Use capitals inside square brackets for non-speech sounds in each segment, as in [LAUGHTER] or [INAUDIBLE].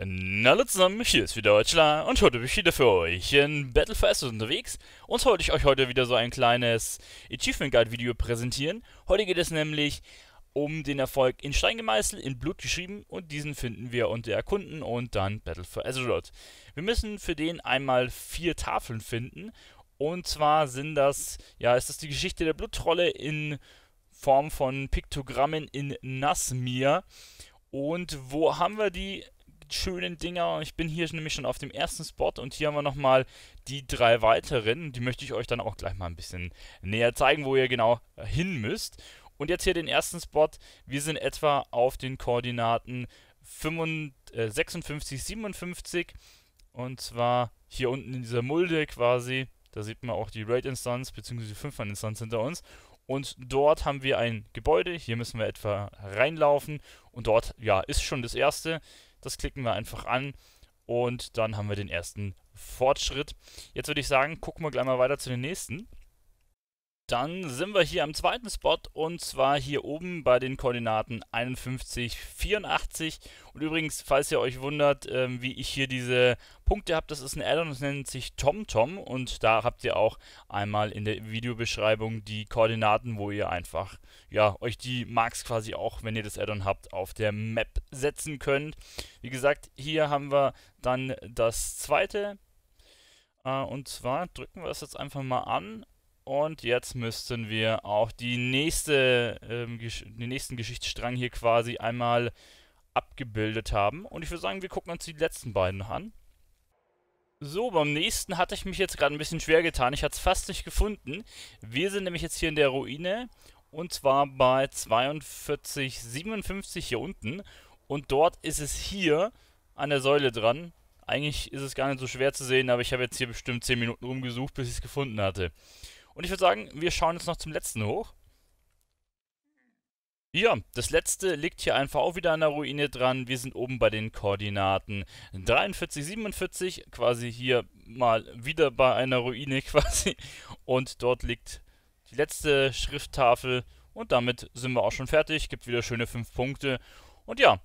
Äh, hallo zusammen, hier ist wieder Deutschland und heute bin ich wieder für euch in Battle for Essos unterwegs und wollte ich euch heute wieder so ein kleines Achievement Guide Video präsentieren. Heute geht es nämlich um den Erfolg in Stein gemeißelt, in Blut geschrieben und diesen finden wir unter Erkunden und dann Battle for Azeroth. Also wir müssen für den einmal vier Tafeln finden und zwar sind das, ja, ist das die Geschichte der Bluttrolle in Form von Piktogrammen in Nasmir und wo haben wir die schönen Dinger. Ich bin hier nämlich schon auf dem ersten Spot und hier haben wir nochmal die drei weiteren. Die möchte ich euch dann auch gleich mal ein bisschen näher zeigen, wo ihr genau äh, hin müsst. Und jetzt hier den ersten Spot. Wir sind etwa auf den Koordinaten 55, 56, 57 und zwar hier unten in dieser Mulde quasi. Da sieht man auch die Raid-Instanz bzw. die 5 mann instanz hinter uns. Und dort haben wir ein Gebäude. Hier müssen wir etwa reinlaufen. Und dort, ja, ist schon das erste. Das klicken wir einfach an und dann haben wir den ersten Fortschritt. Jetzt würde ich sagen, gucken wir gleich mal weiter zu den nächsten. Dann sind wir hier am zweiten Spot und zwar hier oben bei den Koordinaten 51, 84. Und übrigens, falls ihr euch wundert, ähm, wie ich hier diese Punkte habe, das ist ein Addon, das nennt sich TomTom -Tom und da habt ihr auch einmal in der Videobeschreibung die Koordinaten, wo ihr einfach, ja, euch die Marks quasi auch, wenn ihr das Addon habt, auf der Map setzen könnt. Wie gesagt, hier haben wir dann das zweite. Äh, und zwar drücken wir das jetzt einfach mal an und jetzt müssten wir auch die nächste, ähm, den nächsten Geschichtsstrang hier quasi einmal abgebildet haben. Und ich würde sagen, wir gucken uns die letzten beiden an. So, beim nächsten hatte ich mich jetzt gerade ein bisschen schwer getan. Ich hatte es fast nicht gefunden. Wir sind nämlich jetzt hier in der Ruine. Und zwar bei 4257 hier unten. Und dort ist es hier an der Säule dran. Eigentlich ist es gar nicht so schwer zu sehen, aber ich habe jetzt hier bestimmt 10 Minuten rumgesucht, bis ich es gefunden hatte. Und ich würde sagen, wir schauen jetzt noch zum letzten hoch. Ja, das letzte liegt hier einfach auch wieder an der Ruine dran. Wir sind oben bei den Koordinaten 43, 47, quasi hier mal wieder bei einer Ruine [LAUGHS] quasi. Und dort liegt die letzte Schrifttafel und damit sind wir auch schon fertig. Gibt wieder schöne 5 Punkte. Und ja,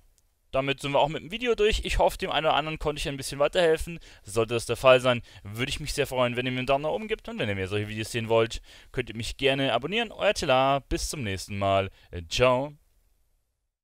damit sind wir auch mit dem Video durch. Ich hoffe, dem einen oder anderen konnte ich ein bisschen weiterhelfen. Sollte das der Fall sein, würde ich mich sehr freuen, wenn ihr mir einen Daumen nach oben gebt. Und wenn ihr mehr solche Videos sehen wollt, könnt ihr mich gerne abonnieren. Euer Tela, bis zum nächsten Mal. Ciao.